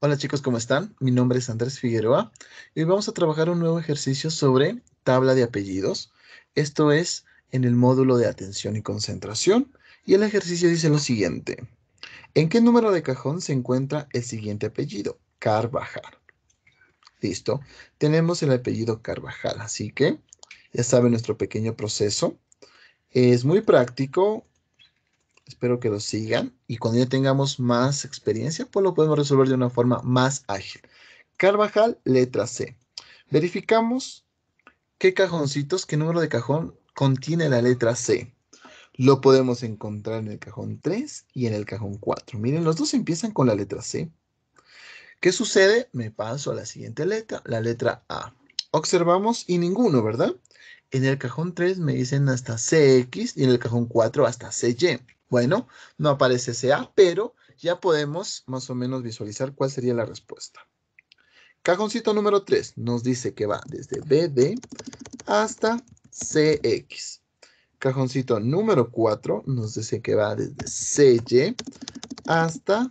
Hola chicos, ¿cómo están? Mi nombre es Andrés Figueroa y hoy vamos a trabajar un nuevo ejercicio sobre tabla de apellidos. Esto es en el módulo de atención y concentración y el ejercicio dice lo siguiente. ¿En qué número de cajón se encuentra el siguiente apellido? Carvajal. Listo, tenemos el apellido Carvajal, así que ya saben nuestro pequeño proceso. Es muy práctico, Espero que lo sigan y cuando ya tengamos más experiencia, pues lo podemos resolver de una forma más ágil. Carvajal, letra C. Verificamos qué cajoncitos, qué número de cajón contiene la letra C. Lo podemos encontrar en el cajón 3 y en el cajón 4. Miren, los dos empiezan con la letra C. ¿Qué sucede? Me paso a la siguiente letra, la letra A. Observamos y ninguno, ¿verdad? En el cajón 3 me dicen hasta CX y en el cajón 4 hasta CY. Bueno, no aparece ese pero ya podemos más o menos visualizar cuál sería la respuesta. Cajoncito número 3 nos dice que va desde BD hasta CX. Cajoncito número 4 nos dice que va desde CY hasta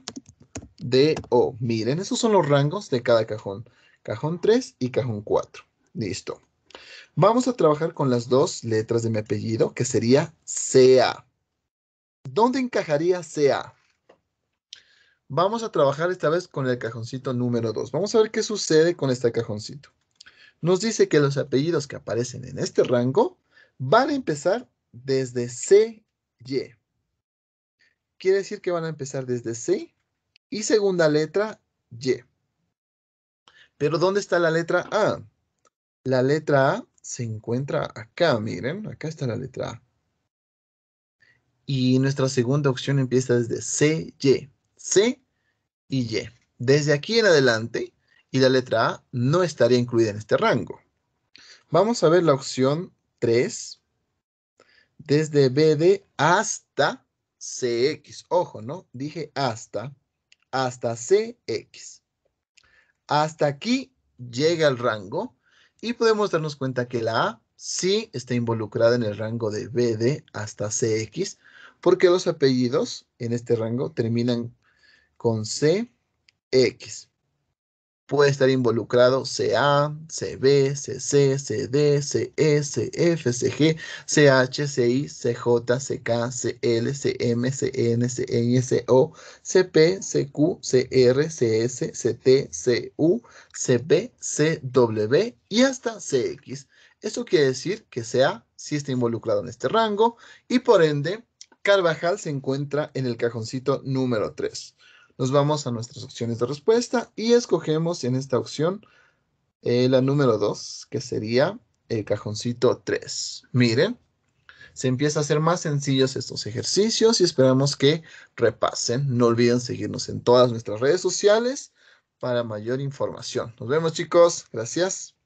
DO. Miren, esos son los rangos de cada cajón. Cajón 3 y cajón 4. Listo. Vamos a trabajar con las dos letras de mi apellido, que sería CA. ¿Dónde encajaría CA? Vamos a trabajar esta vez con el cajoncito número 2. Vamos a ver qué sucede con este cajoncito. Nos dice que los apellidos que aparecen en este rango van a empezar desde CY. Quiere decir que van a empezar desde C y segunda letra Y. Pero ¿dónde está la letra A? La letra A se encuentra acá, miren, acá está la letra A. Y nuestra segunda opción empieza desde C, Y. C y Y. Desde aquí en adelante, y la letra A no estaría incluida en este rango. Vamos a ver la opción 3. Desde BD hasta CX. Ojo, ¿no? Dije hasta. Hasta CX. Hasta aquí llega el rango. Y podemos darnos cuenta que la A sí está involucrada en el rango de BD hasta CX, porque los apellidos en este rango terminan con CX. Puede estar involucrado CA, CB, CC, CD, CE, CF, CG, CH, CI, CJ, CK, CL, CM, CN, CN, CO, CP, CQ, CR, CS, CT, CU, CB, CW y hasta CX eso quiere decir que SEA sí está involucrado en este rango y por ende Carvajal se encuentra en el cajoncito número 3. Nos vamos a nuestras opciones de respuesta y escogemos en esta opción eh, la número 2, que sería el cajoncito 3. Miren, se empieza a hacer más sencillos estos ejercicios y esperamos que repasen. No olviden seguirnos en todas nuestras redes sociales para mayor información. Nos vemos chicos, gracias.